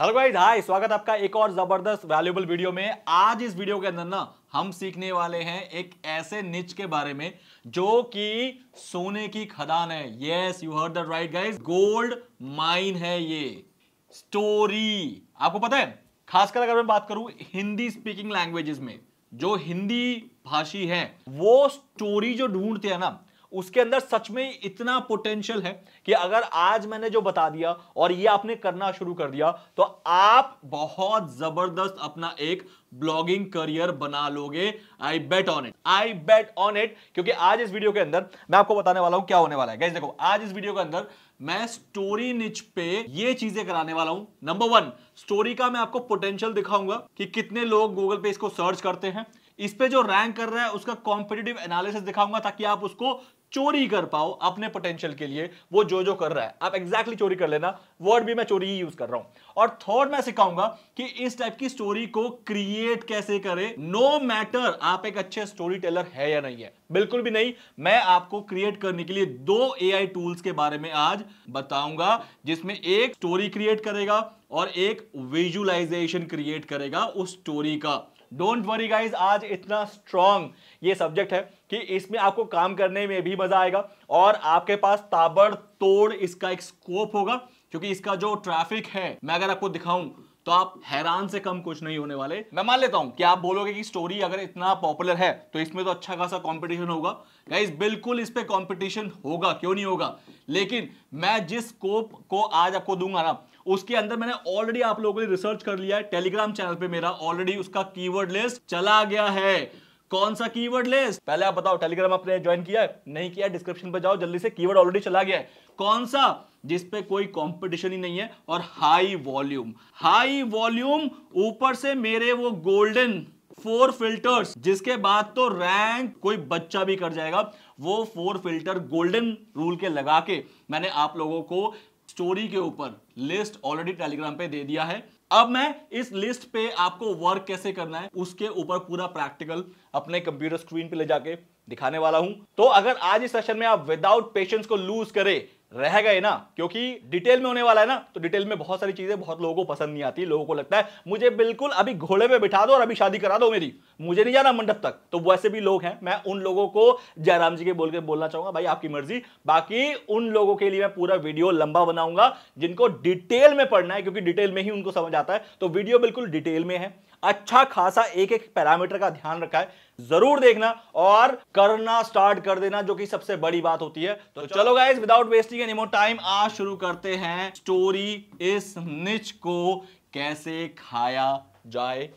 Hello guys hi स्वागत आपका एक और जबरदस्त वैल्यूबल वीडियो में आज इस वीडियो के अंदर ना हम सीखने वाले हैं एक ऐसे निच के बारे में जो कि सोने की खदान है yes you heard the right guys gold mine है ये स्टोरी आपको पता है खासकर अगर मैं बात करूं हिंदी स्पीकिंग लैंग्वेजेस में जो हिंदी भाषी है वो स्टोरी जो ढूंढते हैं ना उसके अंदर सच में इतना पोटेंशियल है कि अगर आज मैंने जो बता दिया और ये आपने करना शुरू कर दिया तो आप बहुत जबरदस्त अपना एक ब्लॉगिंग करियर बना लोगे I bet on it I bet on it क्योंकि आज इस वीडियो के अंदर मैं आपको बताने वाला हूं क्या होने वाला है देखो आज इस वीडियो के अंदर मैं स्टोरी निच पे ये चीजें कराने वाला हूं नंबर वन स्टोरी का मैं आपको पोटेंशियल दिखाऊंगा कि कितने लोग गूगल पे इसको सर्च करते हैं इस पे जो रैंक कर रहा है उसका कॉम्पिटेटिव एनालिसिस दिखाऊंगा ताकि आप उसको चोरी कर पाओ अपने पोटेंशियल के लिए वो जो जो कर रहा है आप एग्जैक्टली exactly चोरी कर लेना वर्ड भी मैं चोरी ही यूज कर रहा हूं और थर्ड मैं सिखाऊंगा कि इस टाइप की स्टोरी को क्रिएट कैसे करें नो मैटर आप एक अच्छे स्टोरी टेलर है या नहीं है बिल्कुल भी नहीं मैं आपको क्रिएट करने के लिए दो ए टूल्स के बारे में आज बताऊंगा जिसमें एक स्टोरी क्रिएट करेगा और एक विजुअलाइजेशन क्रिएट करेगा उस स्टोरी का डोंट वरी गाइज आज इतना स्ट्रांग ये सब्जेक्ट है कि इसमें आपको काम करने में भी मजा आएगा और आपके पास ताबड़तोड़ इसका एक स्कोप होगा क्योंकि इसका जो ट्रैफिक है मैं अगर आपको दिखाऊं तो आप हैरान से कम कुछ नहीं होने वाले मैं मान लेता हूं कि आप बोलोगे कि स्टोरी अगर इतना पॉपुलर है तो इसमें तो अच्छा खासा कंपटीशन होगा गाइज बिल्कुल इस पर कॉम्पिटिशन होगा क्यों नहीं होगा लेकिन मैं जिस स्कोप को आज आपको दूंगा ना उसके अंदर मैंने ऑलरेडी आप लोगों ने रिसर्च कर लिया है टेलीग्राम चैनल पे मेरा ऑलरेडी उसका कीवर्ड लिस्ट चला गया है कौन सा कीवर्ड लिस्ट पहले आप बताओ टेलीग्राम आपने ज्वाइन किया है? नहीं किया डिस्क्रिप्शन पर जाओ जल्दी से कीवर्ड ऑलरेडी चला गया है कौन सा जिसपे कोई कंपटीशन ही नहीं है और हाई वॉल्यूम हाई वॉल्यूम ऊपर से मेरे वो गोल्डन फोर फिल्टर्स जिसके बाद तो रैंक कोई बच्चा भी कर जाएगा वो फोर फिल्टर गोल्डन रूल के लगा के मैंने आप लोगों को स्टोरी के ऊपर लिस्ट ऑलरेडी टेलीग्राम पे दे दिया है अब मैं इस लिस्ट पे आपको वर्क कैसे करना है उसके ऊपर पूरा प्रैक्टिकल अपने कंप्यूटर स्क्रीन पे ले जाके दिखाने वाला हूं तो अगर आज इस सेशन में आप विदाउट पेशेंस को लूज करें रह गए ना क्योंकि डिटेल में होने वाला है ना तो डिटेल में बहुत सारी चीजें बहुत लोगों को पसंद नहीं आती लोगों को लगता है मुझे बिल्कुल अभी घोड़े पे बिठा दो और अभी शादी करा दो मेरी मुझे नहीं जाना मंडप तक तो वैसे भी लोग हैं मैं उन लोगों को जयराम जी के बोल के बोलना चाहूंगा भाई आपकी मर्जी बाकी उन लोगों के लिए मैं पूरा वीडियो लंबा बनाऊंगा जिनको डिटेल में पढ़ना है क्योंकि डिटेल में ही उनको समझ आता है तो वीडियो बिल्कुल डिटेल में है अच्छा खासा एक एक पैरामीटर का ध्यान रखा है जरूर देखना और करना स्टार्ट कर देना जो कि सबसे बड़ी बात होती है तो, तो चलो guys without wasting any more time आज शुरू करते हैं स्टोरी इस निच को कैसे खाया जाए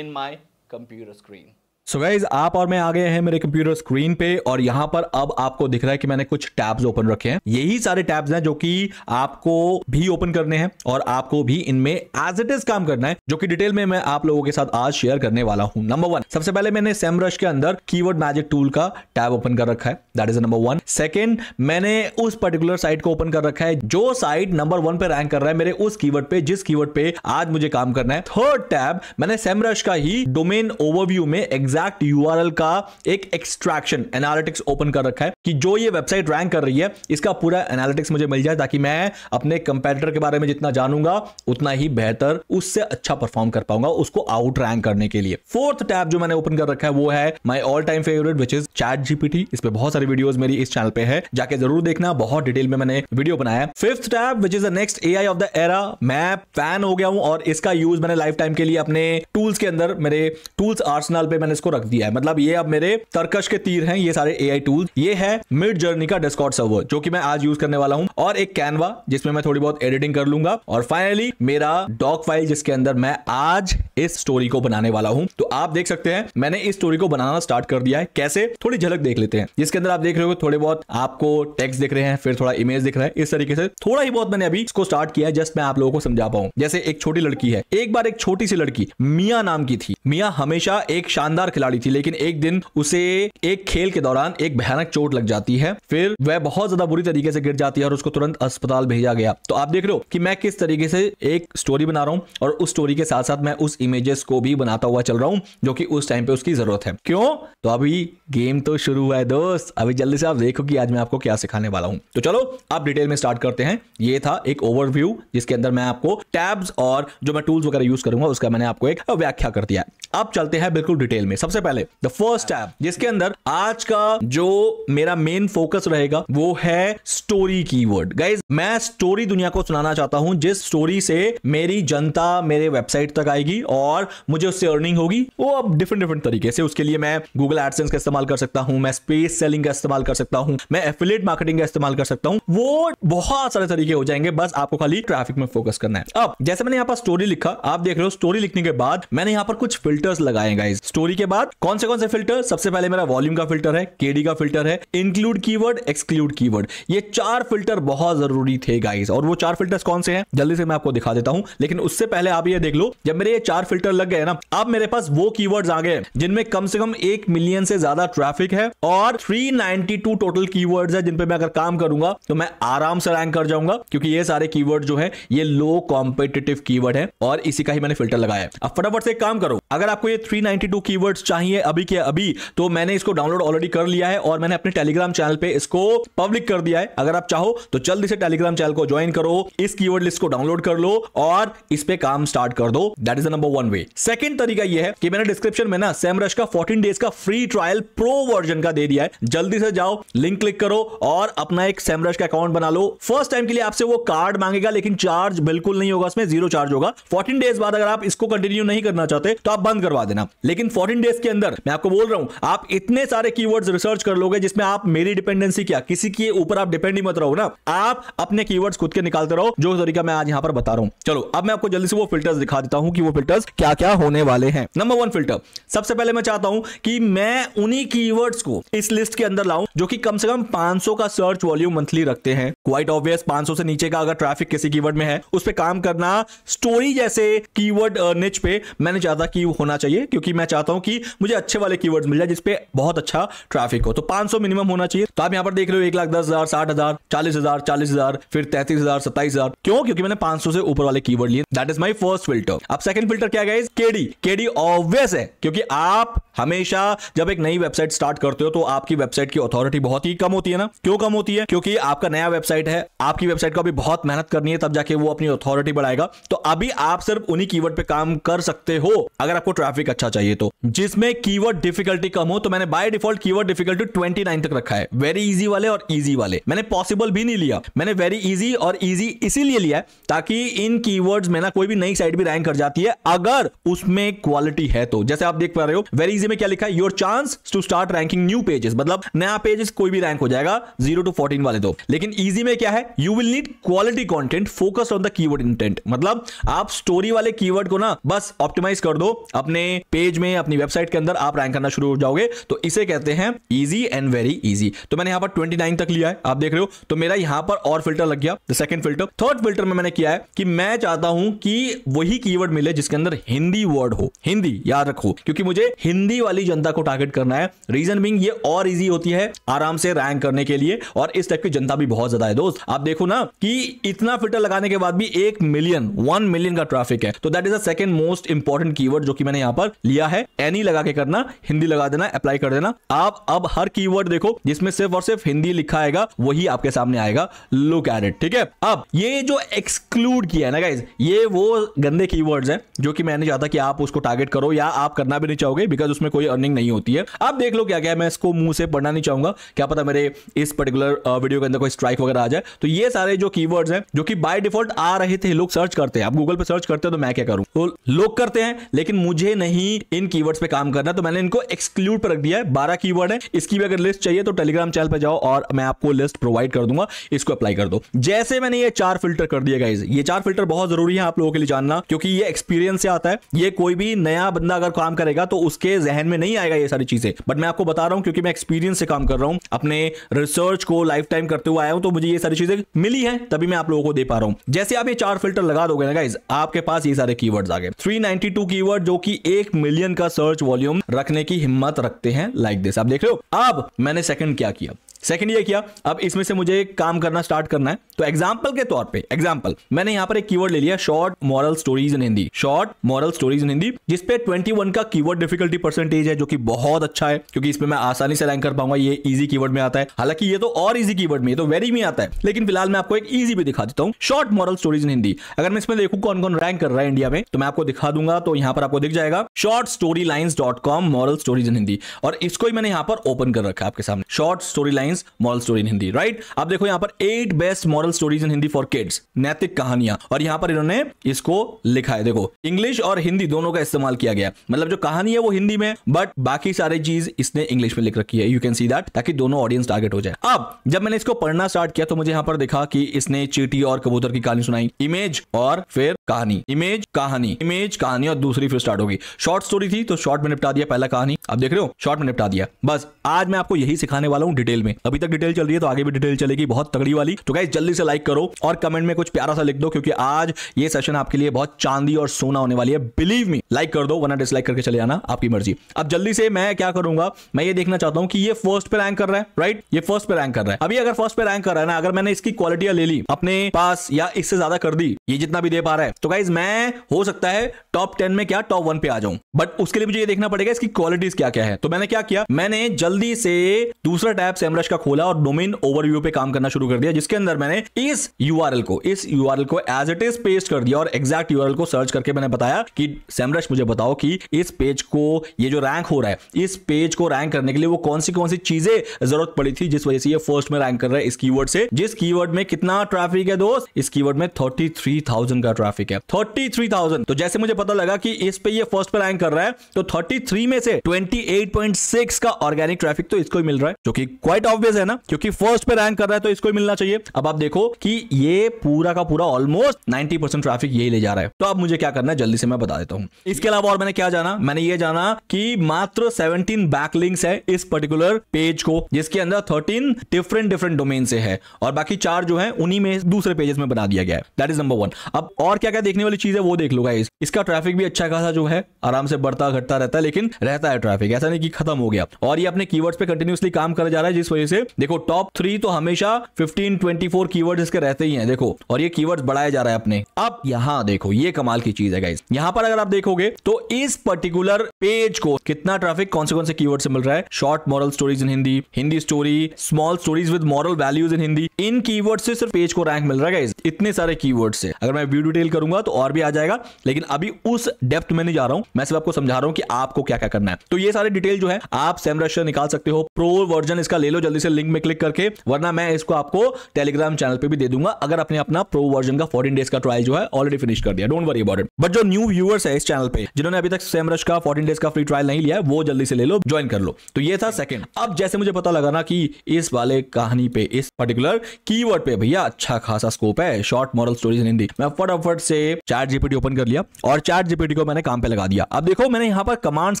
in my computer screen so guys आप और मैं आ गए हैं मेरे कंप्यूटर स्क्रीन पे और यहाँ पर अब आपको दिख रहा है कि मैंने कुछ टैब्स ओपन रखे हैं यही सारे टैब्स हैं जो कि आपको भी ओपन करने हैं और आपको भी इनमें एज इट इज काम करना है जो कि डिटेल में मैं आप लोगों के साथ आज शेयर करने वाला हूँ नंबर वन सबसे पहले मैंने सेमरश के अंदर की मैजिक टूल का टैब ओपन कर रखा है that is number one second मैंने उस पर्टिकुलर साइट को ओपन कर रखा है जो साइट नंबर वन पे रैंक कर रहा है मेरे उस की पे जिस की पे आज मुझे काम करना है थर्ड टैब मैंने सेमरश का ही डोमेन ओवरव्यू में एग्जैक्ट एग्जैक्ट यू का एक एक्सट्रैक्शन एनालिटिक्स ओपन कर रखा है कि जो ये वेबसाइट रैंक कर रही है इसका पूरा एनालिटिक्स मुझे मिल जाए ताकि मैं अपने कंपेटिटर के बारे में जितना जानूंगा उतना ही बेहतर उससे अच्छा परफॉर्म कर पाऊंगा उसको आउट रैंक करने के लिए फोर्थ टैब जो मैंने ओपन कर रखा है वो है my all time favourite which is Chat GPT इस पर बहुत सारी वीडियोस मेरी इस चैनल पे है जाके जरूर देखना बहुत डिटेल में मैंने वीडियो बनाया fifth tab which is the next a of the era मैं फैन हो गया हूं और इसका यूज मैंने लाइफ टाइम के लिए अपने टूल्स के अंदर मेरे टूल्स आर्सनल पे मैंने इसको को रख दिया है मतलब ये अब मेरे तर्कश के तीर हैं ये सारे ए आई टूल ये है मिड जर्नी का डिस्कॉट सर्वर जो कि मैं आज यूज करने वाला हूँ और एक कैनवा जिसमें मैं थोड़ी बहुत एडिटिंग कर लूंगा और फाइनली मेरा डॉक फाइल जिसके अंदर मैं आज इस स्टोरी को बनाने वाला हूँ तो आप देख सकते हैं मैंने इस स्टोरी को बनाना स्टार्ट कर दिया है कैसे थोड़ी झलक देख लेते हैं जिसके अंदर आप देख रहे हो थोड़े बहुत आपको टेक्स्ट दिख रहे हैं फिर थोड़ा इमेज दिख रहा है इस तरीके से थोड़ा ही बहुत मैंने अभी इसको स्टार्ट किया है जस्ट मैं आप लोगों को समझा पाऊँ जैसे एक छोटी लड़की है एक बार एक छोटी सी लड़की मिया नाम की थी मिया हमेशा एक शानदार खिलाड़ी थी लेकिन एक दिन उसे एक खेल के दौरान एक भयानक चोट लग जाती है फिर वह बहुत ज्यादा बुरी तरीके से गिर जाती है और उसको तुरंत अस्पताल भेजा गया तो आप देख रहे हो कि मैं किस तरीके से एक स्टोरी बना रहा हूँ और उस स्टोरी के साथ साथ मैं उस इमेजेस को भी बनाता हुआ चल रहा हूँ जो कि उस टाइम पे उसकी जरूरत है क्यों तो अभी गेम तो शुरू हुआ है दोस्त अभी जल्दी से आप देखो कि आज मैं आपको क्या सिखाने वाला हूँ तो चलो आप डिटेल में स्टार्ट करते हैं ये था एक ओवरव्यू जिसके अंदर मैं आपको टैब्स और जो मैं टूल्स वगैरह यूज करूंगा उसका मैंने आपको एक व्याख्या कर दिया अब चलते हैं बिल्कुल डिटेल में सबसे पहले द फर्स्ट टैब जिसके अंदर आज का जो मेरा मेन फोकस रहेगा वो है स्टोरी कीवर्ड गाइज मैं स्टोरी दुनिया को सुनाना चाहता हूं जिस स्टोरी से मेरी जनता मेरे वेबसाइट तक आएगी और मुझे उससे अर्निंग होगी वो अब डिफरेंट डिफरेंट तरीके से उसके लिए मैं गूगल एडसेंस का इस्तेमाल कर सकता हूं मैं स्पेस सेलिंग का इस्तेमाल कर सकता हूं मैं एफिलेट मार्केटिंग का इस्तेमाल कर सकता हूं वो बहुत सारे तरीके हो जाएंगे बस आपको खाली ट्रैफिक में फोकस करना है अब जैसे मैंने यहाँ पर स्टोरी लिखा आप देख रहे हो स्टोरी लिखने के बाद मैंने यहाँ पर कुछ फिल्टर फिल्टर्स लगाए गाइज स्टोरी के बाद कौन से कौन से फिल्टर सबसे पहले मेरा वॉल्यूम का फिल्टर है केडी का फिल्टर है इंक्लूड कीवर्ड एक्सक्लूड कीवर्ड ये चार फिल्टर बहुत जरूरी थे गाइज और वो चार फिल्टर्स कौन से हैं जल्दी से मैं आपको दिखा देता हूं लेकिन उससे पहले आप ये देख लो जब मेरे ये चार फिल्टर लग गए ना अब मेरे पास वो कीवर्ड्स आ गए जिनमें कम से कम एक मिलियन से ज्यादा ट्रैफिक है और 392 टोटल कीवर्ड्स है जिनपे मैं अगर काम करूंगा तो मैं आराम से रैंक कर जाऊंगा क्योंकि ये सारे कीवर्ड जो है ये लो कॉम्पिटेटिव कीवर्ड है और इसी का ही मैंने फिल्टर लगाया अब फटाफट से काम करो अगर अगर आपको ये 392 कीवर्ड्स चाहिए अभी के अभी तो मैंने इसको डाउनलोड ऑलरेडी कर लिया है और मैंने अपने टेलीग्राम चैनल पे इसको पब्लिक कर दिया है अगर आप चाहो तो जल्दी से टेलीग्राम चैनल को ज्वाइन करो इस कीवर्ड लिस्ट को डाउनलोड कर लो और इस पे काम स्टार्ट कर दो that is the number one way second तरीका यह है कि मैंने डिस्क्रिप्शन में ना सेमरश का फोर्टीन डेज का फ्री ट्रायल प्रो वर्जन का दे दिया है जल्दी से जाओ लिंक क्लिक करो और अपना एक सेमरश का अकाउंट बना लो फर्स्ट टाइम के लिए आपसे वो कार्ड मांगेगा लेकिन चार्ज बिल्कुल नहीं होगा इसमें जीरो चार्ज होगा फोर्टीन डेज बाद अगर आप इसको कंटिन्यू नहीं करना चाहते तो आप बंद बंद करवा देना लेकिन फोर्टीन डेज के अंदर मैं आपको बोल रहा हूँ आप इतने सारे की रिसर्च कर लोगे जिसमें आप मेरी डिपेंडेंसी क्या किसी के ऊपर आप डिपेंड ही मत रहो ना आप अपने की खुद के निकालते रहो जो तरीका मैं आज यहाँ पर बता रहा हूँ चलो अब मैं आपको जल्दी से वो फिल्टर्स दिखा देता हूँ कि वो फिल्टर्स क्या क्या होने वाले हैं नंबर वन फिल्टर सबसे पहले मैं चाहता हूँ कि मैं उन्हीं की को इस लिस्ट के अंदर लाऊं जो कि कम से कम पांच का सर्च वॉल्यूम मंथली रखते हैं क्वाइट ऑब्वियस पांच से नीचे का अगर ट्रैफिक किसी कीवर्ड में है उस पर काम करना स्टोरी जैसे कीवर्ड निच पे मैंने चाहता कि होना चाहिए क्योंकि मैं चाहता हूं कि मुझे अच्छे वाले की मिल जाए जिसपे बहुत अच्छा ट्रैफिक हो तो पांच मिनिमम होना चाहिए तो आप यहाँ पर देख रहे हो एक लाख दस हजार साठ हजार चालीस हजार चालीस हजार फिर तैतीस हजार सत्ताईस हजार क्यों क्योंकि मैंने पांच से ऊपर वाले की लिए that is my first filter अब सेकंड फिल्टर क्या गाइस केडी केडी ऑब्वियस है क्योंकि आप हमेशा जब एक नई वेबसाइट स्टार्ट करते हो तो आपकी वेबसाइट की अथॉरिटी बहुत ही कम होती है ना क्यों कम होती है क्योंकि आपका नया वेबसाइट है आपकी वेबसाइट को अभी बहुत मेहनत करनी है तब जाके वो अपनी अथॉरिटी बढ़ाएगा तो अभी आप सिर्फ उन्हीं कीवर्ड पे काम कर सकते हो अगर आपको ट्रैफिक अच्छा चाहिए तो जिसमें कीवर्ड डिफिकल्टी कम हो तो मैंने बाय डिफॉल्ट कीवर्ड डिफिकल्टी 29 तक रखा है वेरी इजी वाले और इजी वाले मैंने पॉसिबल भी नहीं लिया मैंने वेरी इजी और इजी इसीलिए लिया ताकि इन कीवर्ड्स में ना कोई भी नई साइट भी रैंक कर जाती है अगर उसमें क्वालिटी है तो जैसे आप देख पा रहे हो वेरी इजी में क्या लिखा है your chance to start ranking new pages मतलब नया पेजेस कोई भी रैंक हो जाएगा जीरो टू फोर्टीन वाले तो लेकिन इजी में क्या है you will need quality content focus on the keyword intent मतलब आप स्टोरी वाले कीवर्ड को ना बस ऑप्टिमाइज कर दो अब अपने पेज में अपनी वेबसाइट के अंदर आप रैंक करना शुरू हो जाओगे तो इसे कहते हैं इजी एंड वेरी इजी तो मैंने यहां पर 29 तक लिया है आप देख रहे हो तो मेरा यहां पर और फिल्टर लग गया the second filter third filter में मैंने किया है कि मैं चाहता हूं कि वही कीवर्ड मिले जिसके अंदर हिंदी वर्ड हो हिंदी याद रखो क्योंकि मुझे हिंदी वाली जनता को टारगेट करना है रीजन बिंग ये और इजी होती है आराम से रैंक करने के लिए और इस टाइप की जनता भी बहुत ज्यादा है दोस्त आप देखो ना कि इतना फिल्टर लगाने के बाद भी एक मिलियन वन मिलियन का ट्रैफिक है तो that is the second most important keyword जो कि मैंने मैंने यहाँ पर लिया है एनी e लगा के करना हिंदी लगा देना अप्लाई कर देना आप अब हर की देखो जिसमें सिर्फ और सिर्फ हिंदी लिखा आएगा वही आपके सामने आएगा लुक एट इट ठीक है अब ये जो एक्सक्लूड किया है ना गाइज ये वो गंदे की हैं जो कि मैंने चाहता कि आप उसको टारगेट करो या आप करना भी नहीं चाहोगे बिकॉज उसमें कोई अर्निंग नहीं होती है अब देख लो क्या क्या मैं इसको मुंह से पढ़ना नहीं चाहूंगा क्या पता मेरे इस पर्टिकुलर वीडियो के अंदर कोई स्ट्राइक वगैरह आ जाए तो ये सारे जो कीवर्ड्स हैं जो कि बाय डिफॉल्ट आ रहे थे लोग सर्च करते हैं आप गूगल पे सर्च करते हैं तो मैं क्या करूं तो लोग करते हैं लेकिन मुझे मुझे नहीं इन कीवर्ड्स पे काम करना तो मैंने इनको एक्सक्लूड पर रख दिया है बारह कीवर्ड है इसकी भी अगर लिस्ट चाहिए तो टेलीग्राम चैनल पर जाओ और मैं आपको लिस्ट प्रोवाइड कर दूंगा इसको अप्लाई कर दो जैसे मैंने ये चार फिल्टर कर दिया गाइज ये चार फिल्टर बहुत जरूरी है आप लोगों के लिए जानना क्योंकि ये एक्सपीरियंस से आता है ये कोई भी नया बंदा अगर काम करेगा तो उसके जहन में नहीं आएगा ये सारी चीजें बट मैं आपको बता रहा हूं क्योंकि मैं एक्सपीरियंस से काम कर रहा हूं अपने रिसर्च को लाइफ टाइम करते हुए आया हूं तो मुझे ये सारी चीजें मिली है तभी मैं आप लोगों को दे पा रहा हूं जैसे आप ये चार फिल्टर लगा दोगे ना गाइज आपके पास ये सारे कीवर्ड्स आ गए 392 कीवर्ड जो कि एक मिलियन का सर्च वॉल्यूम रखने की हिम्मत रखते हैं लाइक दिस आप देख रहे हो अब मैंने सेकंड क्या किया सेकंड ये किया अब इसमें से मुझे एक काम करना स्टार्ट करना है तो एग्जाम्पल के तौर पे एग्जाम्पल मैंने यहाँ पर एक कीवर्ड ले लिया short moral stories in Hindi short moral stories in Hindi जिसपे 21 का कीवर्ड डिफिकल्टी परसेंटेज है जो कि बहुत अच्छा है क्योंकि इसमें मैं आसानी से रैंक कर पाऊंगा ये इजी कीवर्ड में आता है हालांकि ये तो और इजी कीवर्ड में ये तो वेरी में आता है लेकिन फिलहाल मैं आपको एक ईजी भी दिखा देता हूँ short moral stories in Hindi अगर मैं इसमें देखू कौन कौन रैंक कर रहा है इंडिया में तो मैं आपको दिखा दूंगा तो यहाँ पर आपको दिख जाएगा short story line dot com moral stories in Hindi और इसको ही मैंने यहां पर ओपन कर रखा है आपके सामने short story lines moral story in Hindi right आप देखो यहां पर at best moral stories in Hindi for kids नैतिक कहानियां और यहां पर इन्होंने इसको लिखा है देखो इंग्लिश और हिंदी दोनों का इस्तेमाल किया गया मतलब जो कहानी है वो हिंदी में बट बाकी सारी चीज इसने इंग्लिश में लिख रखी है यू कैन सी दैट ताकि दोनों ऑडियंस टारगेट हो जाए अब जब मैंने इसको पढ़ना स्टार्ट किया तो मुझे यहां पर दिखा कि इसने चीटी और कबूतर की कहानी सुनाई इमेज और फिर कहानी इमेज कहानी इमेज कहानी और दूसरी फिर स्टार्ट हो होगी शॉर्ट स्टोरी थी तो शॉर्ट में निपटा दिया पहला कहानी आप देख रहे हो शॉर्ट में निपटा दिया बस आज मैं आपको यही सिखाने वाला हूँ डिटेल में अभी तक डिटेल चल रही है तो आगे भी डिटेल चलेगी बहुत तगड़ी वाली तो गाइज जल्दी से लाइक करो और कमेंट में कुछ प्यारा सा लिख दो क्योंकि आज ये सेशन आपके लिए बहुत चांदी और सोना होने वाली है बिलीव मी लाइक कर दो वरना डिसलाइक करके चले जाना आपकी मर्जी अब जल्दी से मैं क्या करूंगा मैं ये देखना चाहता हूँ कि ये फर्स्ट पे रैंक कर रहा है राइट ये फर्स्ट पे रैंक कर रहा है अभी अगर फर्स्ट पे रैंक कर रहा है ना अगर मैंने इसकी क्वालिटियां ले ली अपने पास या इससे ज्यादा कर दी ये जितना भी दे पा रहा है तो गाइज मैं हो सकता है टॉप टेन में क्या टॉप वन दुकान पे आ जाऊं बट उसके लिए मुझे ये देखना पड़ेगा इसकी क्वालिटीज क्या क्या है तो मैंने क्या किया मैंने जल्दी से दूसरा टैब सेमरश का खोला और डोमेन ओवरव्यू पे काम करना शुरू कर दिया जिसके अंदर मैंने इस यू को इस यू को एज इट इज पेस्ट कर दिया और एग्जैक्ट यू को सर्च करके मैंने बताया कि सेमरश मुझे बताओ कि इस पेज को ये जो रैंक हो रहा है इस पेज को रैंक करने के लिए वो कौन सी कौन सी चीजें जरूरत पड़ी थी जिस वजह से ये फर्स्ट में रैंक कर रहा है इस कीवर्ड से जिस कीवर्ड में कितना ट्रैफिक है दोस्त इस कीवर्ड में 33,000 का ट्रैफिक है 33,000 तो जैसे मुझे पता लगा कि इस पे ये फर्स्ट पर रैंक कर रहा है तो 33 में से 28.6 का ऑर्गेनिक ट्रैफिक तो इसको ही मिल रहा है जो कि क्वाइट ऑब्वियस है ना क्योंकि फर्स्ट पे रैंक कर रहा है तो इसको ही मिलना चाहिए अब आप देखो कि ये पूरा का पूरा ऑलमोस्ट 90% ट्रैफिक यही ले जा रहा है तो अब मुझे क्या करना है जल्दी से मैं बता देता हूँ इसके अलावा और मैंने क्या जाना मैंने ये जाना कि मात्र सेवनटीन बैकलिंक्स है इस पर्टिकुलर पेज को जिसके अंदर थर्टीन डिफरेंट डिफरेंट डोमेन से है और बाकी चार जो है उन्हीं में दूसरे पेजेस में बना दिया गया है दैट इज नंबर वन अब और क्या क्या देखने वाली चीज है वो देख लो गाइस इसका ट्रैफिक भी अच्छा खासा जो है है आराम से बढ़ता घटता रहता है लेकिन रहता है ट्रैफिक ऐसा नहीं कि खत्म हो गया और ये अपने कीवर्ड्स पे कंटिन्यूसली काम कर जा रहा है जिस वजह से देखो टॉप थ्री तो हमेशा फिफ्टीन ट्वेंटी फोर कीवर्ड्स इसके रहते ही है देखो और ये कीवर्ड्स बढ़ाया जा रहा है अपने अब यहाँ देखो ये कमाल की चीज है यहाँ पर अगर आप देखोगे तो इस पर्टिकुलर पेज को कितना ट्रैफिक कौन से कौन से कीवर्ड से मिल रहा है short moral stories in Hindi Hindi story small stories with moral values in Hindi इन कीवर्ड से सिर्फ पेज को रैंक मिल रहा है इतने सारे कीवर्ड से अगर मैं व्यू डिटेल करूंगा तो और भी आ जाएगा लेकिन अभी उस डेप्थ में नहीं जा रहा हूं मैं सिर्फ आपको समझा रहा हूं कि आपको क्या क्या करना है तो ये सारे डिटेल जो है आप सेमरश से निकाल सकते हो प्रो वर्जन इसका ले लो जल्दी से लिंक में क्लिक करके वरना मैं इसको आपको टेलीग्राम चैनल पर भी दे दूंगा अगर अपने अपना प्रो वर्जन का फोर्टीन डेज का ट्रायल जो है ऑलरेडी फिनिश कर दिया don't worry about it but जो न्यू व्यूअर्स है इस चैनल पे जिन्होंने अभी तक सेमरश का फोर्टीन डेज का फ्री ट्रायल नहीं लिया है वो जल्दी से ले लो ज्वाइन कर लो तो ये था सेकंड अब जैसे मुझे पता लगा ना कि इस वाले कहानी पे इस पर्टिकुलर कीवर्ड पे भैया अच्छा खासा स्कोप है short moral stories in Hindi मैं फटाफट से चैट जीपीटी ओपन कर लिया और चैट जीपीटी को मैंने काम पे लगा लगा दिया अब देखो मैंने यहाँ पर कमांड्स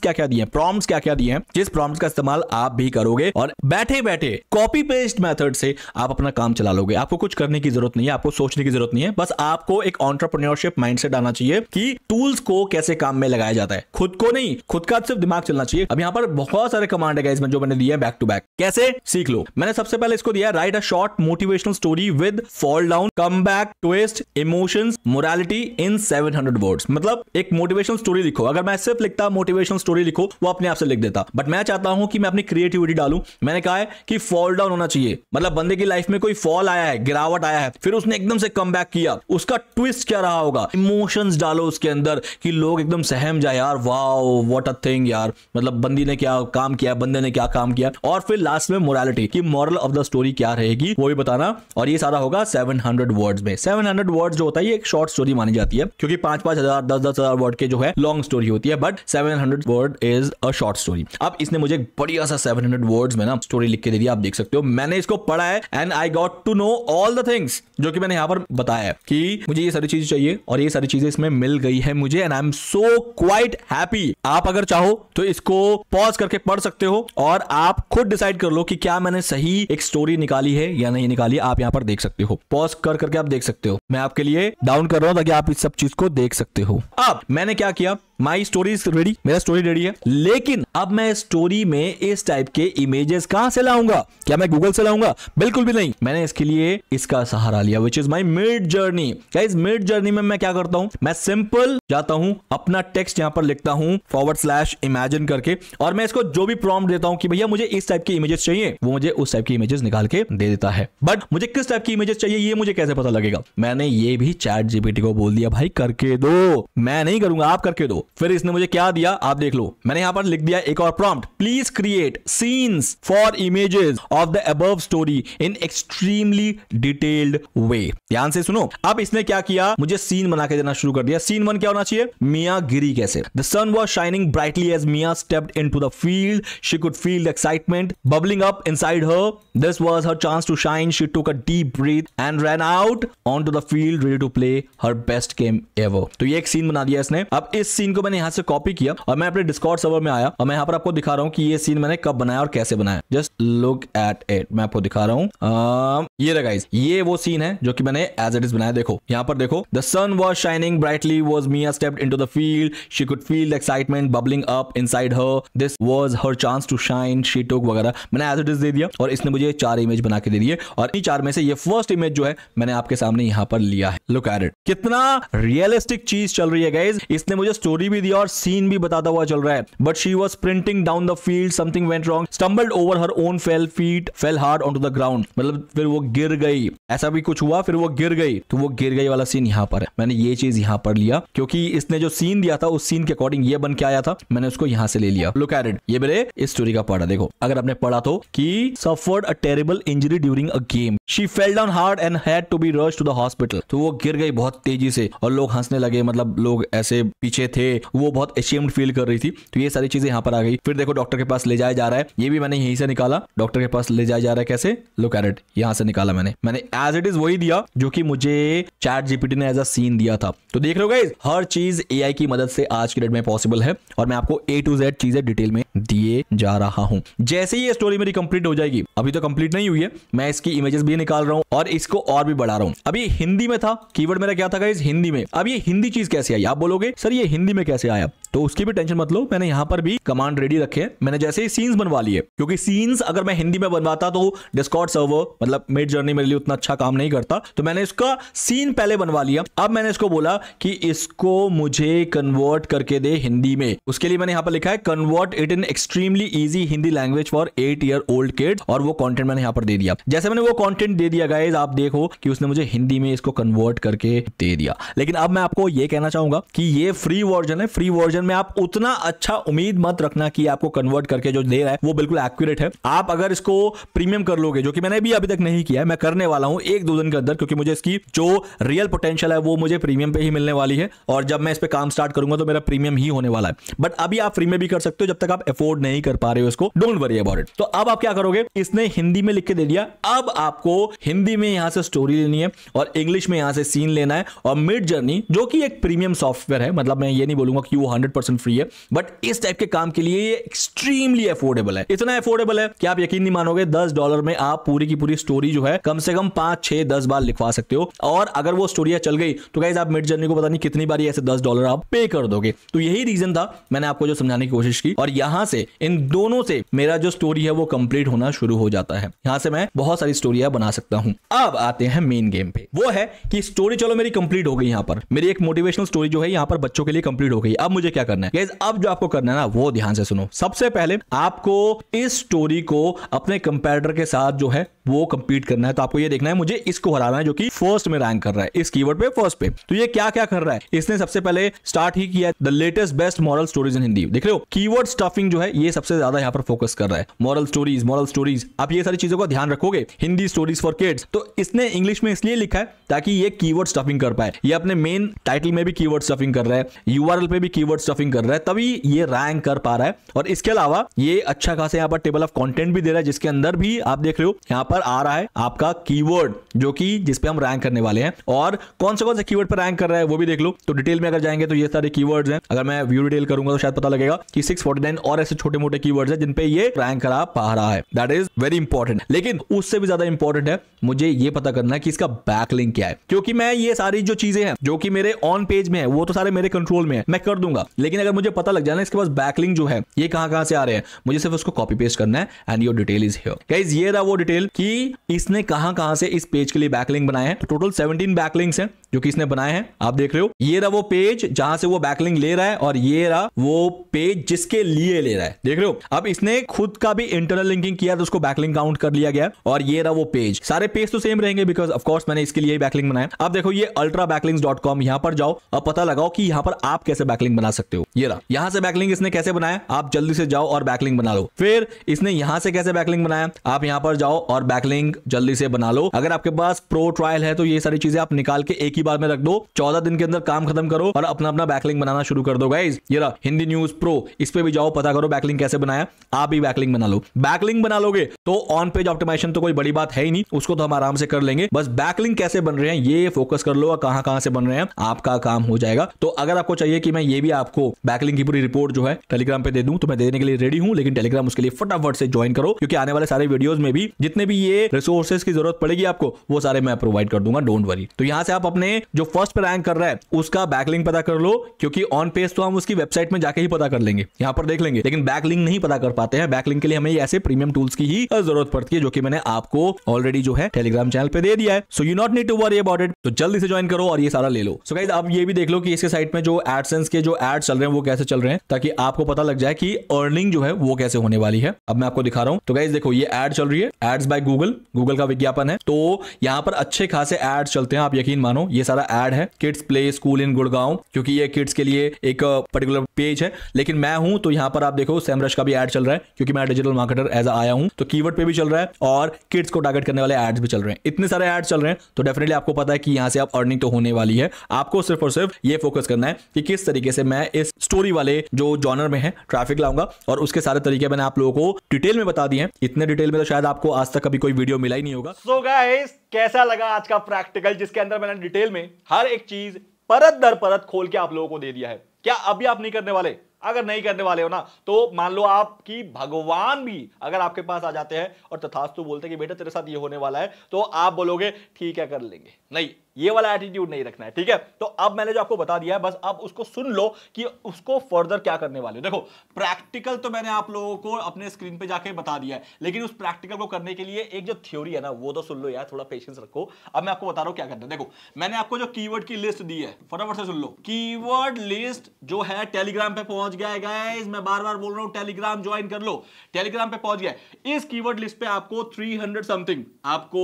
क्या क्या दिए हैं प्रॉम्प्ट्स क्या क्या दिए हैं जिस प्रॉम्प्ट का इस्तेमाल आप भी करोगे और बैठे बैठे कॉपी पेस्ट मेथड से आप अपना काम चला लोगे आपको कुछ करने की जरूरत नहीं है आपको सोचने की जरूरत नहीं है बस आपको एक ऑन्टरप्रनोरशिप माइंडसेट आना चाहिए कि टूल्स को कैसे काम में लगाया जाता है खुद को नहीं खुद का सिर्फ दिमाग चलना चाहिए अब यहाँ पर बहुत सारे कमांड है इसमें जो मैंने दिए बैक टू बैक कैसे सीख लो मैंने सबसे पहले इसको दिया right a short motivational story with fall down come back twist emotion morality in seven hundred words मतलब एक मोटिवेशनल स्टोरी लिखो अगर मैं सिर्फ लिखता मोटिवेशनल स्टोरी लिखो वो अपने आप से लिख देता बट मैं चाहता हूं कि मैं अपनी क्रिएटिविटी डालू मैंने कहा है कि फॉल डाउन होना चाहिए मतलब बंदे की लाइफ में कोई फॉल आया है गिरावट आया है फिर उसने एकदम से कम किया उसका ट्विस्ट क्या रहा होगा इमोशंस डालो उसके अंदर कि लोग एकदम सहम जाए यार वाओ व्हाट अ थिंग यार मतलब बंदी ने क्या काम किया बंदे ने क्या काम किया और फिर लास्ट में मोरालिटी की मॉरल ऑफ द स्टोरी क्या रहेगी वो भी बताना और ये सारा होगा 700 वर्ड्स में 700 वर्ड्स जो होता है ये एक शॉर्ट स्टोरी मानी जाती है क्योंकि पांच पांच हजार दस दस हजार वर्ड के जो है लॉन्ग स्टोरी होती है but seven hundred word is a short story अब इसने मुझे एक बढ़िया सा हंड्रेड वर्ड में ना स्टोरी लिख के दे दिया आप देख सकते हो मैंने इसको पढ़ा है and I got to know all the things जो कि मैंने यहाँ पर बताया है कि मुझे ये सारी चीजें चाहिए और ये सारी चीजें इसमें मिल गई है मुझे and I am so quite happy आप अगर चाहो तो इसको पॉज करके पढ़ सकते हो और आप खुद डिसाइड कर लो कि क्या मैंने सही एक स्टोरी निकाली है या नहीं निकाली आप यहाँ पर देख सकते हो पॉज कर करके आप देख सकते हो मैं आपके लिए डाउन कर रहा हूँ ताकि आप इस सब चीज को देख सकते हो अब मैंने क्या किया up my story is ready मेरा स्टोरी रेडी है लेकिन अब मैं स्टोरी में इस टाइप के इमेजेस कहां से लाऊंगा क्या मैं गूगल से लाऊंगा बिल्कुल भी नहीं मैंने इसके लिए इसका सहारा लिया which is my Midjourney इस मिड जर्नी में मैं क्या करता हूं मैं सिंपल जाता हूं अपना टेक्स्ट यहां पर लिखता हूं फॉरवर्ड स्लैश इमेजिन करके और मैं इसको जो भी प्रॉम्प्ट देता हूं कि भैया मुझे इस टाइप की इमेजेस चाहिए वो मुझे उस टाइप की इमेजेस निकाल के दे देता है बट मुझे किस टाइप की इमेजेस चाहिए ये मुझे कैसे पता लगेगा मैंने ये भी चैट जीपीटी को बोल दिया भाई करके दो मैं नहीं करूंगा आप करके दो फिर इसने मुझे क्या दिया आप देख लो मैंने यहाँ पर लिख दिया एक और prompt please create scenes for images of the above story in extremely detailed way ध्यान से सुनो अब इसने क्या किया मुझे सीन बना के देना शुरू कर दिया सीन वन क्या होना चाहिए मिया गिरी कैसे the sun was shining brightly as Mia stepped into the field she could feel excitement bubbling up inside her this was her chance to shine she took a deep breath and ran out onto the field ready to play her best game ever तो ये एक scene बना दिया इसने अब इस scene को मैंने यहाँ से कॉपी किया और मैं अपने डिस्कॉर्ड सर्वर में आया और मैं यहाँ पर आपको दिखा रहा हूँ कि ये सीन मैंने कब बनाया और कैसे बनाया जस्ट लुक एट इट मैं आपको दिखा रहा हूँ ये रहा ये वो सीन है जो कि मैंने एज इट इज बनाया देखो यहाँ पर देखो the sun was shining brightly was Mia step into the field she could feel excitement bubbling up inside her this was her chance to shine she took वगैरह मैंने as it is they दिया और इसने मुझे चार image बना के दे दिए और इन चार में से ये फर्स्ट इमेज जो है मैंने आपके सामने यहाँ पर लिया है लुक एट इट कितना रियलिस्टिक चीज चल रही है गाइज इसने मुझे स्टोरी स्टोरी भी दिया और सीन भी बताता हुआ चल रहा है but she was printing down the field something went wrong stumbled over her own fell feet fell hard onto the ground मतलब फिर वो गिर गई ऐसा भी कुछ हुआ फिर वो गिर गई तो वो गिर गई वाला सीन यहाँ पर है मैंने ये चीज यहाँ पर लिया क्योंकि इसने जो सीन दिया था उस सीन के अकॉर्डिंग ये बन के आया था मैंने उसको यहाँ से ले लिया लुक एट ये मेरे इस स्टोरी का पढ़ा देखो अगर आपने पढ़ा तो कि suffered a terrible injury during a game she fell down hard and had to be rush to the hospital तो वो गिर गई बहुत तेजी से और लोग हंसने लगे मतलब लोग ऐसे पीछे थे वो बहुत एशियम्ड फील कर रही थी तो ये सारी चीजें यहाँ पर आ गई फिर देखो डॉक्टर के पास ले जाया जा रहा है ये भी मैंने यहीं से निकाला डॉक्टर के पास ले जाया जा रहा है कैसे लुक एट इट यहाँ से निकाला मैंने मैंने एज इट इज वही दिया जो की मुझे चैट जीपीटी ने एज अ सीन दिया था तो देख लो गाइज हर चीज ए की मदद से आज के डेट में पॉसिबल है और मैं आपको ए टू जेड चीजें डिटेल में दिए जा रहा हूं जैसे ही ये स्टोरी मेरी कंप्लीट हो जाएगी अभी तो कंप्लीट नहीं हुई है मैं इसकी इमेजेस भी निकाल रहा हूं और इसको और भी बढ़ा रहा हूं अभी हिंदी में था कीवर्ड मेरा क्या था गाइज हिंदी में अब ये हिंदी चीज कैसे आई आप बोलोगे सर ये हिंदी में कैसे आया तो उसकी भी टेंशन मत लो मैंने यहाँ पर भी कमांड रेडी रखे हैं मैंने जैसे ही सीन्स बनवा लिए क्योंकि सीन्स अगर मैं हिंदी में बनवाता तो डिस्कॉर्ड सर्वर मतलब मेड जर्नी मेरे लिए उतना अच्छा काम नहीं करता तो मैंने इसका सीन पहले बनवा लिया अब मैंने इसको बोला कि इसको मुझे कन्वर्ट करके दे हिंदी में उसके लिए मैंने यहाँ पर लिखा है convert it in extremely easy Hindi language for eight year old kid और वो कॉन्टेंट मैंने यहाँ पर दे दिया जैसे मैंने वो कॉन्टेंट दे दिया गाइज आप देखो कि उसने मुझे हिंदी में इसको कन्वर्ट करके दे दिया लेकिन अब मैं आपको ये कहना चाहूंगा कि ये फ्री वर्जन है फ्री वर्जन में आप उतना अच्छा उम्मीद मत रखना कि आपको कन्वर्ट करके जो दे रहा है वो बिल्कुल एक्यूरेट है आप अगर इसको प्रीमियम कर लोगे जो कि मैंने भी अभी तक नहीं किया है मैं करने वाला हूं एक दो दिन के अंदर क्योंकि मुझे इसकी जो रियल पोटेंशियल है वो मुझे प्रीमियम पे ही मिलने वाली है और जब मैं इस पर काम स्टार्ट करूंगा तो मेरा प्रीमियम ही होने वाला है बट अभी आप फ्री में भी कर सकते हो जब तक आप अफोर्ड नहीं कर पा रहे हो इसको डोंट वरी अबाउट इट तो अब आप क्या करोगे इसने हिंदी में लिख के दे दिया अब आपको हिंदी में यहां से स्टोरी लेनी है और इंग्लिश में यहां से सीन लेना है और मिड जर्नी जो कि एक प्रीमियम सॉफ्टवेयर है मतलब मैं ये नहीं बोलूंगा कि वो हंड्रेड परसेंट फ्री है बट इस टाइप के काम के लिए ये एक्सट्रीमली अफोर्डेबल है इतना अफोर्डेबल है कि आप यकीन नहीं मानोगे दस डॉलर में आप पूरी की पूरी स्टोरी जो है कम से कम पांच छह दस बार लिखवा सकते हो और अगर वो स्टोरिया चल गई तो गाइज आप मिड जर्नी को पता नहीं कितनी बार ऐसे दस डॉलर आप पे कर दोगे तो यही रीजन था मैंने आपको जो समझाने की कोशिश की और यहां यहाँ से इन दोनों से मेरा जो स्टोरी है वो कंप्लीट होना शुरू हो जाता है यहाँ से मैं बहुत सारी स्टोरिया बना सकता हूँ अब आते हैं मेन गेम पे वो है कि स्टोरी चलो मेरी कंप्लीट हो गई यहाँ पर मेरी एक मोटिवेशनल स्टोरी जो है यहाँ पर बच्चों के लिए कंप्लीट हो गई अब मुझे क्या करना है अब जो आपको करना है ना वो ध्यान से सुनो सबसे पहले आपको इस स्टोरी को अपने कंपेरेटर के साथ जो है वो कंपीट करना है तो आपको ये देखना है मुझे इसको हराना है जो कि फर्स्ट में रैंक कर रहा है इस कीवर्ड पे फर्स्ट पे तो ये क्या क्या कर रहा है इसने सबसे पहले स्टार्ट ही किया the latest best moral stories in Hindi देख रहे हो कीवर्ड स्टफिंग जो है ये सबसे ज्यादा यहाँ पर फोकस कर रहा है मॉरल स्टोरीज मॉरल स्टोरीज आप ये सारी चीजों का ध्यान रखोगे हिंदी स्टोरीज फॉर किड्स तो इसने इंग्लिश में इसलिए लिखा है ताकि ये कीवर्ड स्टफिंग कर पाए ये अपने मेन टाइटल में भी कीवर्ड स्टफिंग कर रहा है यूआरएल पे भी कीवर्ड स्टफिंग कर रहा है तभी ये रैंक कर पा रहा है और इसके अलावा ये अच्छा खासा यहाँ पर टेबल ऑफ कॉन्टेंट भी दे रहा है जिसके अंदर भी आप देख रहे हो यहाँ पर पर आ रहा है आपका कीवर्ड जो कि जिसपे हम रैंक करने वाले हैं और कौन से कौन से कीवर्ड पर रैंक कर रहा है वो भी देख लो तो डिटेल में अगर जाएंगे तो ये सारे कीवर्ड्स हैं अगर मैं व्यू डिटेल करूंगा तो शायद पता लगेगा कि 649 और ऐसे छोटे मोटे कीवर्ड्स हैं जिन पे ये रैंक करा पा रहा है दैट इज वेरी इंपॉर्टेंट लेकिन उससे भी ज्यादा इंपॉर्टेंट है मुझे ये पता करना है कि इसका बैक लिंक क्या है क्योंकि मैं ये सारी जो चीजें हैं जो कि मेरे ऑन पेज में है वो तो सारे मेरे कंट्रोल में है मैं कर दूंगा लेकिन अगर मुझे पता लग जाना इसके पास बैक लिंक जो है ये कहां कहां से आ रहे हैं मुझे सिर्फ उसको कॉपी पेस्ट करना है and your detail is here guys ये रहा वो डिटेल कि इसने कहां कहां से इस पेज के लिए बैकलिंग बनाए हैं तो टोटल 17 बैकलिंग्स हैं जो कि इसने बनाए हैं आप देख रहे हो ये रहा वो पेज जहां से वो बैकलिंग ले रहा है और ये रहा वो पेज जिसके लिए ले रहा है देख रहे हो अब इसने खुद का भी इंटरनल लिंकिंग किया तो उसको बैकलिंग काउंट कर लिया गया और ये रहा वो पेज सारे पेज तो सेम रहेंगे बिकॉज ऑफकोर्स मैंने इसके लिए बैकलिंग बनाया अब देखो ये अल्ट्रा बैकलिंग डॉट कॉम यहाँ पर जाओ अब पता लगाओ कि यहाँ पर आप कैसे बैकलिंग बना सकते हो ये रहा यहाँ से बैकलिंग इसने कैसे बनाया आप जल्दी से जाओ और बैकलिंग बना लो फिर इसने यहाँ से कैसे बैकलिंग बनाया आप यहाँ पर जाओ और बैकलिंग जल्दी से बना लो अगर आपके पास प्रो ट्रायल है तो ये सारी चीजें आप निकाल के एक ही बात में रख दो चौदह दिन के अंदर काम खत्म करो और अपना अपना बैकलिंग बनाना शुरू कर दो गाइज ये रहा हिंदी न्यूज प्रो इस पे भी जाओ पता करो बैकलिंग कैसे बनाया आप ही बैकलिंग बना लो बैकलिंग बना लोगे तो ऑन पेज ऑप्टिमाइजेशन तो कोई बड़ी बात है ही नहीं उसको तो हम आराम से कर लेंगे बस बैकलिंग कैसे बन रहे हैं ये फोकस कर लो और कहां कहां से बन रहे हैं आपका काम हो जाएगा तो अगर आपको चाहिए कि मैं ये भी आपको बैकलिंग की पूरी रिपोर्ट जो है टेलीग्राम पे दे दूं तो मैं देने के लिए रेडी हूं लेकिन टेलीग्राम उसके लिए फटाफट से ज्वाइन करो क्योंकि आने वाले सारे वीडियोज में भी जितने भी ये रिसोर्सेज की जरूरत पड़ेगी आपको वो सारे मैं प्रोवाइड कर दूंगा डोंट वरी तो यहां से आप अपने में जो फर्स्ट पे रैंक कर रहा है उसका बैकलिंग पता कर लो क्योंकि ऑन पेज तो हम उसकी वेबसाइट में जाके ही पता कर लेंगे यहाँ पर देख लेंगे लेकिन बैकलिंग नहीं पता कर पाते हैं बैकलिंग के लिए हमें ऐसे प्रीमियम टूल्स की ही जरूरत पड़ती है जो कि मैंने आपको ऑलरेडी जो है टेलीग्राम चैनल पे दे दिया है so you not need to worry about it तो जल्दी से ज्वाइन करो और ये सारा ले लो सो गाइज आप ये भी देख लो कि इसके साइट में जो एडसेंस के जो एड चल रहे हैं वो कैसे चल रहे हैं ताकि आपको पता लग जाए कि अर्निंग जो है वो कैसे होने वाली है अब मैं आपको दिखा रहा हूँ तो गाइज देखो ये एड चल रही है एड्स बाय गूगल गूगल का विज्ञापन है तो यहाँ पर अच्छे खासे एड्स चलते हैं आप यकीन मानो ये सारा एड है kids play school in Gurgaon क्योंकि ये किड्स के लिए एक पर्टिकुलर पेज है लेकिन मैं हूं तो यहां पर आप देखो सैमरश का भी एड चल रहा है क्योंकि मैं डिजिटल मार्केटर एज आया हूं तो कीवर्ड पे भी चल रहा है और किड्स को टारगेट करने वाले एड्स भी चल रहे हैं इतने सारे एड चल रहे हैं तो डेफिनेटली आपको पता है कि यहाँ से आप अर्निंग तो होने वाली है आपको सिर्फ और सिर्फ ये फोकस करना है कि किस तरीके से मैं इस स्टोरी वाले जो जॉनर में है ट्रैफिक लाऊंगा और उसके सारे तरीके मैंने आप लोगों को डिटेल में बता दिए हैं इतने डिटेल में तो शायद आपको आज तक कभी कोई वीडियो मिला ही नहीं होगा सो so गाइस कैसा लगा आज का प्रैक्टिकल जिसके अंदर मैंने डिटेल डिटेल में हर एक चीज परत दर परत खोल के आप लोगों को दे दिया है क्या अभी आप नहीं करने वाले अगर नहीं करने वाले हो ना तो मान लो आपकी भगवान भी अगर आपके पास आ जाते हैं और तथास्तु बोलते हैं कि बेटा तेरे साथ ये होने वाला है तो आप बोलोगे ठीक है कर लेंगे नहीं ये वाला एटीट्यूड नहीं रखना है ठीक है तो अब मैंने जो आपको बता दिया है बस अब उसको सुन लो कि उसको फर्दर क्या करने वाले हो देखो प्रैक्टिकल तो मैंने आप लोगों को अपने स्क्रीन पे जाके बता दिया है लेकिन उस प्रैक्टिकल को करने के लिए एक जो थ्योरी है ना वो तो सुन लो यार थोड़ा पेशेंस रखो अब मैं आपको बता रहा हूँ क्या करना है देखो मैंने आपको जो की की लिस्ट दी है फटाफट से सुन लो की लिस्ट जो है टेलीग्राम पे पहुंच पहुंच गया है गाइस मैं बार बार बोल रहा हूं टेलीग्राम ज्वाइन कर लो टेलीग्राम पे पहुंच गया इस कीवर्ड लिस्ट पे आपको 300 समथिंग आपको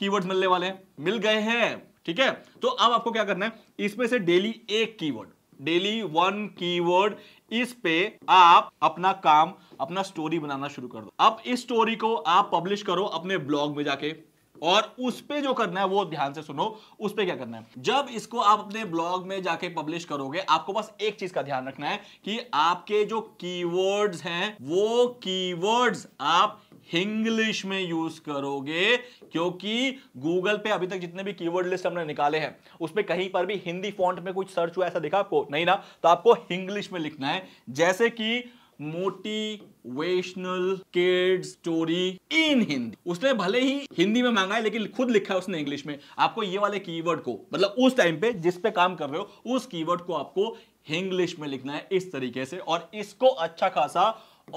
कीवर्ड्स मिलने वाले हैं मिल गए हैं ठीक है तो अब आपको क्या करना है इसमें से डेली एक कीवर्ड डेली वन कीवर्ड इस पे आप अपना काम अपना स्टोरी बनाना शुरू कर दो अब इस स्टोरी को आप पब्लिश करो अपने ब्लॉग में जाके और उस पे जो करना है वो ध्यान से सुनो उस पे क्या करना है जब इसको आप अपने ब्लॉग में जाके पब्लिश करोगे आपको बस एक चीज का ध्यान रखना है कि आपके जो कीवर्ड्स हैं वो कीवर्ड्स आप इंग्लिश में यूज करोगे क्योंकि गूगल पे अभी तक जितने भी कीवर्ड लिस्ट हमने निकाले हैं उसमें कहीं पर भी हिंदी फॉन्ट में कुछ सर्च हुआ ऐसा दिखा आपको नहीं ना तो आपको इंग्लिश में लिखना है जैसे कि motivational kid story in Hindi उसने भले ही हिंदी में मांगा है लेकिन खुद लिखा है उसने इंग्लिश में आपको ये वाले कीवर्ड को मतलब उस टाइम पे जिस पे काम कर रहे हो उस कीवर्ड को आपको इंग्लिश में लिखना है इस तरीके से और इसको अच्छा खासा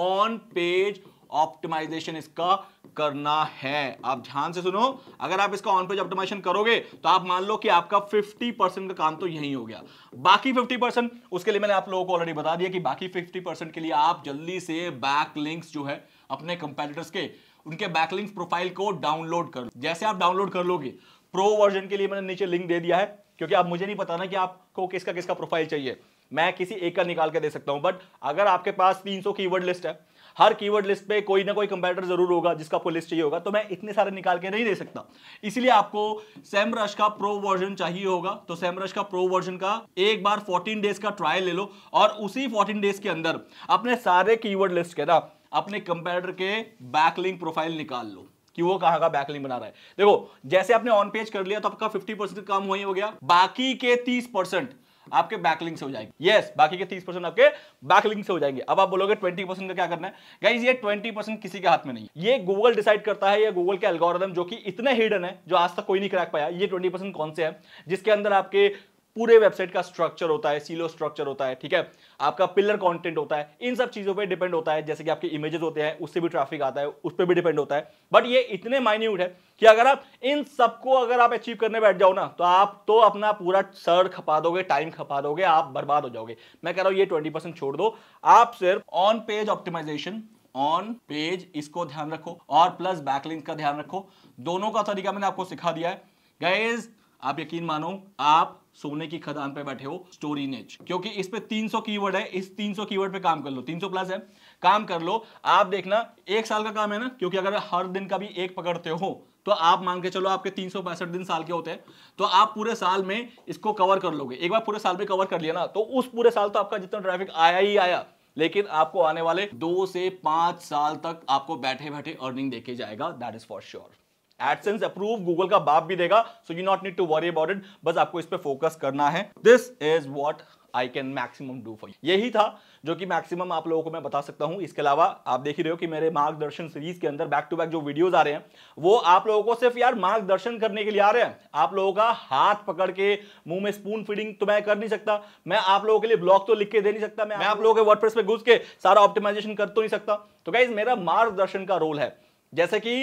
ऑन पेज ऑप्टिमाइजेशन इसका करना है आप ध्यान से सुनो अगर आप इसका ऑन पेज ऑप्टिमाइजेशन करोगे तो आप मान लो कि आपका 50 परसेंट का काम तो यही हो गया बाकी 50 परसेंट उसके लिए मैंने आप लोगों को ऑलरेडी बता दिया कि बाकी 50 परसेंट के लिए आप जल्दी से बैक लिंक्स जो है अपने कंपेटिटर्स के उनके बैकलिंक्स प्रोफाइल को डाउनलोड कर जैसे आप डाउनलोड कर लोगे प्रो वर्जन के लिए मैंने नीचे लिंक दे दिया है क्योंकि आप मुझे नहीं पता ना कि आपको किसका किसका प्रोफाइल चाहिए मैं किसी एक का निकाल के दे सकता हूं बट अगर आपके पास 300 कीवर्ड लिस्ट है हर कीवर्ड लिस्ट पे कोई ना कोई कंपेटर जरूर होगा जिसका आपको लिस्ट चाहिए होगा तो मैं इतने सारे निकाल के नहीं दे सकता इसलिए आपको सैम रश का प्रो वर्जन चाहिए होगा तो सैम रश का प्रो वर्जन का एक बार 14 डेज का ट्रायल ले लो और उसी 14 डेज के अंदर अपने सारे कीवर्ड लिस्ट के ना अपने कंपेटर के बैकलिंग प्रोफाइल निकाल लो कि वो कहा का बैकलिंग बना रहा है देखो जैसे आपने ऑन पेज कर लिया तो आपका 50 परसेंट काम वही हो गया बाकी के 30 परसेंट आपके बैकलिंग से हो जाएंगे यस yes, बाकी के 30 परसेंट आपके बैकलिंग से हो जाएंगे अब आप बोलोगे 20 परसेंट का क्या करना है गाइज ये 20 परसेंट किसी के हाथ में नहीं ये गूगल डिसाइड करता है या गूगल के एल्गोरिदम जो कि इतने हिडन है जो आज तक कोई नहीं क्रैक पाया ये 20 परसेंट कौन से है जिसके अंदर आपके पूरे वेबसाइट का स्ट्रक्चर होता है सीलो स्ट्रक्चर होता है ठीक है आपका पिलर कंटेंट होता है इन सब चीजों पे डिपेंड होता है जैसे कि आपके इमेजेस होते हैं उससे भी ट्रैफिक आता है उस पर भी डिपेंड होता है बट ये इतने माइन्यूट है कि अगर आप इन सबको अगर आप अचीव करने बैठ जाओ ना तो आप तो अपना पूरा सर खपा दोगे टाइम खपा दोगे आप बर्बाद हो जाओगे मैं कह रहा हूं ये ट्वेंटी परसेंट छोड़ दो आप सिर्फ on page optimization on page इसको ध्यान रखो और प्लस बैकलिंग का ध्यान रखो दोनों का तरीका मैंने आपको सिखा दिया है गाइज आप यकीन मानो आप सोने की खदान पे बैठे हो स्टोरी नेच क्योंकि इस पे 300 कीवर्ड है इस 300 कीवर्ड पे काम कर लो 300 प्लस है काम कर लो आप देखना एक साल का काम है ना क्योंकि अगर हर दिन का भी एक पकड़ते हो तो आप मान के चलो आपके तीन दिन साल के होते हैं तो आप पूरे साल में इसको कवर कर लोगे एक बार पूरे साल में कवर कर लिया ना तो उस पूरे साल तो आपका जितना ट्रैफिक आया ही आया लेकिन आपको आने वाले दो से पांच साल तक आपको बैठे बैठे अर्निंग देखे जाएगा that is for sure AdSense approve Google का बाप भी देगा so you not need to worry about it बस आपको इस पर फोकस करना है this is what I can maximum do for यही था जो कि मैक्सिमम आप लोगों को मैं बता सकता हूं इसके अलावा आप देख ही रहे हो कि मेरे मार्गदर्शन सीरीज के अंदर बैक टू बैक जो वीडियोज आ रहे हैं वो आप लोगों को सिर्फ यार मार्गदर्शन करने के लिए आ रहे हैं आप लोगों का हाथ पकड़ के मुंह में स्पून फीडिंग तो मैं कर नहीं सकता मैं आप लोगों के लिए ब्लॉग तो लिख के दे नहीं सकता मैं मैं आप लोगों के वर्ड पे घुस के सारा ऑप्टिमाइजेशन कर तो नहीं सकता तो क्या मेरा मार्गदर्शन का रोल है जैसे कि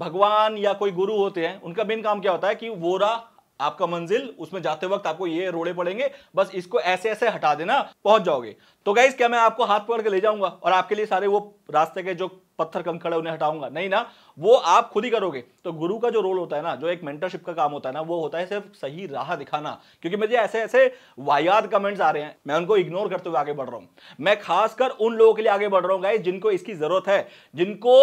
भगवान या कोई गुरु होते हैं उनका मेन काम क्या होता है कि वो राह आपका मंजिल उसमें जाते वक्त आपको ये रोड़े पड़ेंगे बस इसको ऐसे ऐसे हटा देना पहुंच जाओगे तो गाइज क्या मैं आपको हाथ पकड़ के ले जाऊंगा और आपके लिए सारे वो रास्ते के जो पत्थर कम खड़े उन्हें हटाऊंगा नहीं ना वो आप खुद ही करोगे तो गुरु का जो रोल होता है ना जो एक मेंटरशिप का काम होता है ना वो होता है सिर्फ सही राह दिखाना क्योंकि मुझे ऐसे ऐसे वायाद कमेंट्स आ रहे हैं मैं उनको इग्नोर करते हुए आगे बढ़ रहा हूं मैं खासकर उन लोगों के लिए आगे बढ़ रहा हूं गाइज जिनको इसकी जरूरत है जिनको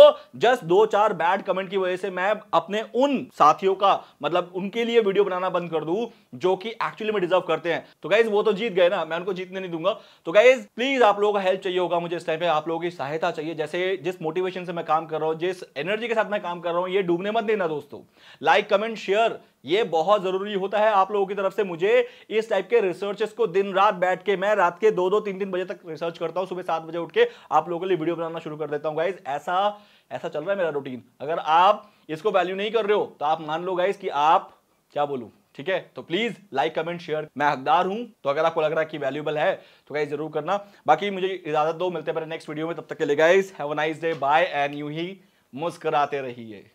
जस्ट दो चार बैड कमेंट की वजह से मैं अपने उन साथियों का मतलब उनके लिए वीडियो बनाना बंद कर दू जो कि एक्चुअली में डिजर्व करते हैं तो गाइज वो तो जीत गए ना मैं उनको जीतने नहीं दूंगा तो गाइज प्लीज़ आप लोगों का हेल्प चाहिए होगा मुझे इस टाइम पे आप लोगों की सहायता चाहिए जैसे जिस मोटिवेशन से मैं काम कर रहा हूँ जिस एनर्जी के साथ मैं काम कर रहा हूँ ये डूबने मत देना दोस्तों लाइक कमेंट शेयर ये बहुत ज़रूरी होता है आप लोगों की तरफ से मुझे इस टाइप के रिसर्चेस को दिन रात बैठ के मैं रात के दो दो तीन तीन बजे तक रिसर्च करता हूँ सुबह सात बजे उठ के आप लोगों के लिए वीडियो बनाना शुरू कर देता हूँ गाइज ऐसा ऐसा चल रहा है मेरा रूटीन अगर आप इसको वैल्यू नहीं कर रहे हो तो आप मान लो गाइज कि आप क्या बोलूँ ठीक है तो प्लीज लाइक कमेंट शेयर मैं हकदार हूं तो अगर आपको लग रहा है कि वैल्यूबल है तो गाइज जरूर करना बाकी मुझे इजाजत दो मिलते हैं मेरे नेक्स्ट वीडियो में तब तक के लिए guys have nice day bye and यू ही मुस्कराते रहिए